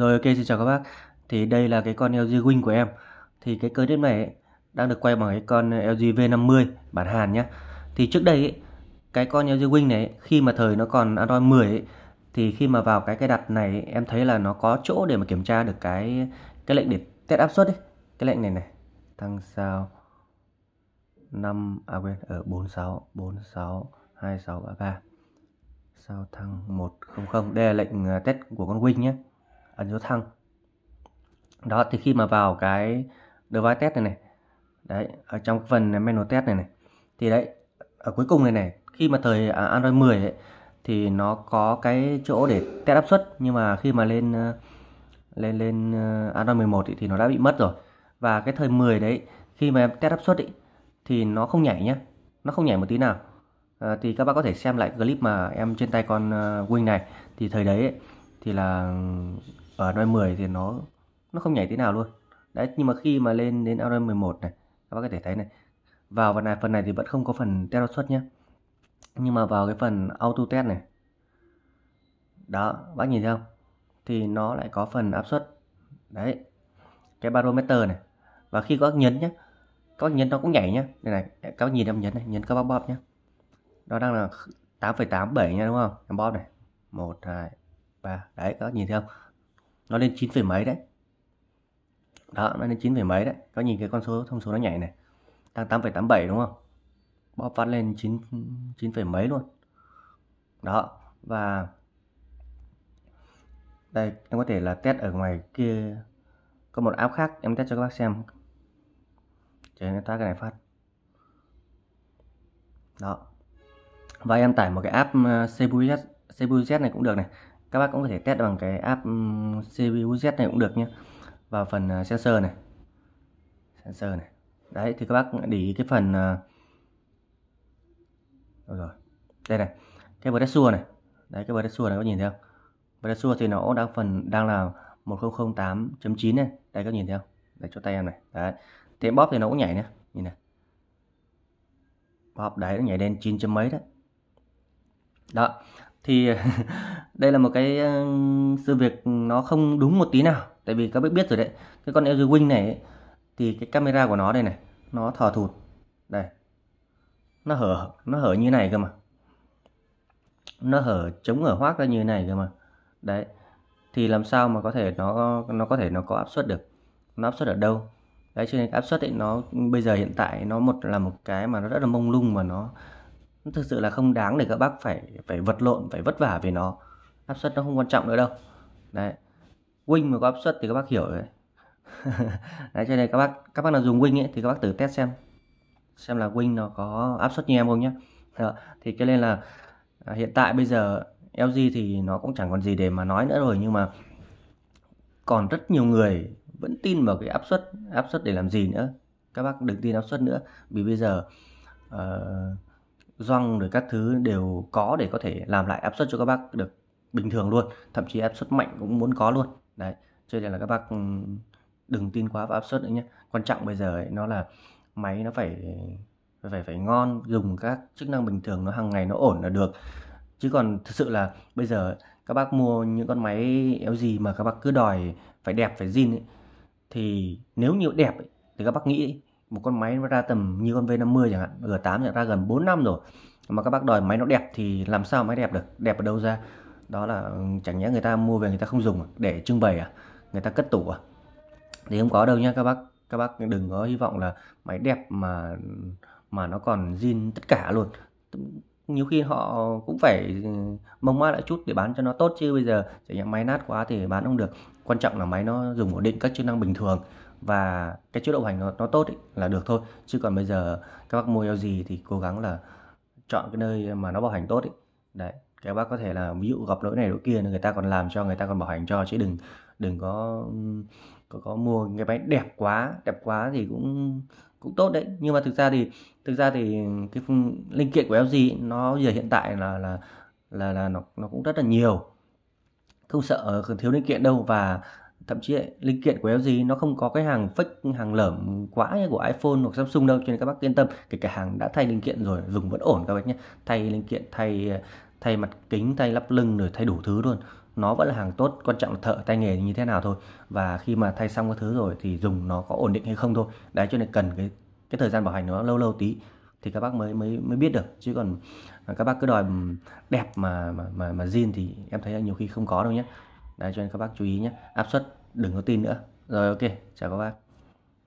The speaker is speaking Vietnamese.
Rồi ok xin chào các bác Thì đây là cái con LG Wing của em Thì cái cơ đêm này ấy, đang được quay bằng cái con LG V50 bản Hàn nhá Thì trước đây ấy, cái con LG Wing này ấy, khi mà thời nó còn Android 10 ấy, Thì khi mà vào cái cài đặt này ấy, em thấy là nó có chỗ để mà kiểm tra được cái cái lệnh để test áp suất ấy Cái lệnh này này Tăng sao 5 à quên ở 46 46 2633 sao thăng 100 đây là lệnh à, test của con Wing nhé ẩn số thăng đó thì khi mà vào cái device test này này đấy ở trong phần manual test này này thì đấy ở cuối cùng này này khi mà thời à, Android 10 ấy, thì nó có cái chỗ để test áp suất nhưng mà khi mà lên ờ, lên lên ờ, Android 11 ấy, thì nó đã bị mất rồi và cái thời 10 đấy khi mà em test áp suất ấy, thì nó không nhảy nhá nó không nhảy một tí nào à, thì các bác có thể xem lại clip mà em trên tay con Win này thì thời đấy ấy, thì là ở Android 10 thì nó nó không nhảy tí nào luôn đấy nhưng mà khi mà lên đến Android 11 này các bác có thể thấy này vào phần này phần này thì vẫn không có phần test đột xuất nhé nhưng mà vào cái phần auto test này đó bác nhìn thấy không thì nó lại có phần áp suất đấy cái barometer này và khi các nhấn nhé các nhấn nó cũng nhảy nhé đây này các bác nhìn em nhấn này nhấn các bác bóp nhé nó đang là 8,87 nha đúng không em bóp này một hai và đấy các nhìn thấy không nó lên chín phẩy mấy đấy đó nó lên chín phẩy mấy đấy các nhìn cái con số thông số nó nhảy này tăng tám phẩy tám bảy đúng không bóp phát lên chín chín phẩy mấy luôn đó và đây em có thể là test ở ngoài kia có một app khác em test cho các bác xem chờ em tắt cái này phát đó và em tải một cái app CBUZ ờ, CBUZ này cũng được này các bác cũng có thể test bằng cái app CVUZ này cũng được nhé vào phần à, sensor này sensor này đấy thì các bác để ý cái phần Đâu à, rồi đây này cái Bresua này đấy cái Bresua này có nhìn thấy không Bresua thì nó đang phần đang là 1008.9 này đây các nhìn thấy không để cho tay em này đấy thì em bóp thì nó cũng nhảy nhé nhìn này bóp đấy nó nhảy lên 9 chấm mấy đấy đó thì đây là một cái sự việc nó không đúng một tí nào tại vì các bạn biết rồi đấy cái con LG Wing này thì cái camera của nó đây này nó thò thụt đây nó hở nó hở như này cơ mà nó hở chống hở hoác ra như này cơ mà đấy thì làm sao mà có thể nó nó có thể nó có áp suất được nó áp suất ở đâu đấy cho nên áp suất ấy nó bây giờ hiện tại nó một là một cái mà nó rất là mông lung mà nó thực sự là không đáng để các bác phải phải vật lộn phải vất vả về nó áp suất nó không quan trọng nữa đâu đấy win mà có áp suất thì các bác hiểu đấy đấy cho nên các bác các bác nào dùng win ấy thì các bác thử test xem xem là win nó có áp suất như em không nhé đó. thì cho nên là à, hiện tại bây giờ LG thì nó cũng chẳng còn gì để mà nói nữa rồi nhưng mà còn rất nhiều người vẫn tin vào cái áp suất áp suất để làm gì nữa các bác đừng tin áp suất nữa vì bây giờ uh, doăng rồi các thứ đều có để có thể làm lại áp suất cho các bác được bình thường luôn thậm chí áp suất mạnh cũng muốn có luôn đấy cho nên là các bác đừng tin quá vào áp suất nữa nhé quan trọng bây giờ ấy, nó là máy nó phải phải phải ngon dùng các chức năng bình thường nó hàng ngày nó ổn là được chứ còn thực sự là bây giờ các bác mua những con máy gì mà các bác cứ đòi phải đẹp phải zin ấy, thì nếu như đẹp ấy, thì các bác nghĩ một con máy nó ra tầm như con V50 chẳng hạn G8 chẳng ra gần 4 năm rồi mà các bác đòi máy nó đẹp thì làm sao máy đẹp được đẹp ở đâu ra đó là ừ, chẳng nhẽ người ta mua về người ta không dùng à? để trưng bày à người ta cất tủ à thì không có đâu nha các bác các bác đừng có hy vọng là máy đẹp mà mà nó còn zin tất cả luôn nhiều khi họ cũng phải ừ, mong mát lại chút để bán cho nó tốt chứ bây giờ chẳng nhẽ máy nát quá thì bán không được quan trọng là máy nó dùng ổn định các chức năng bình thường và cái chế độ hành nó, nó tốt ý, là được thôi chứ còn bây giờ các bác mua LG thì cố gắng là chọn cái nơi mà nó bảo hành tốt ý. đấy các bác có thể là ví dụ gặp lỗi này lỗi kia người ta còn làm cho người ta còn bảo hành cho chứ đừng đừng có có, có mua cái máy đẹp quá đẹp quá thì cũng cũng tốt đấy nhưng mà thực ra thì thực ra thì cái phương, linh kiện của LG ý, nó giờ hiện tại là là là là nó, nó cũng rất là nhiều không sợ thiếu linh kiện đâu và thậm chí ấy, linh kiện của LG nó không có cái hàng fake hàng lởm quá như của iPhone hoặc Samsung đâu cho nên các bác yên tâm kể cả hàng đã thay linh kiện rồi dùng vẫn ổn các bác nhé thay linh kiện thay thay mặt kính thay lắp lưng rồi thay đủ thứ luôn nó vẫn là hàng tốt quan trọng là thợ tay nghề như thế nào thôi và khi mà thay xong cái thứ rồi thì dùng nó có ổn định hay không thôi đấy cho nên cần cái cái thời gian bảo hành nó lâu lâu tí thì các bác mới mới mới biết được chứ còn các bác cứ đòi đẹp mà mà mà, mà zin thì em thấy là nhiều khi không có đâu nhé đấy cho nên các bác chú ý nhé áp suất đừng có tin nữa rồi ok chào các bác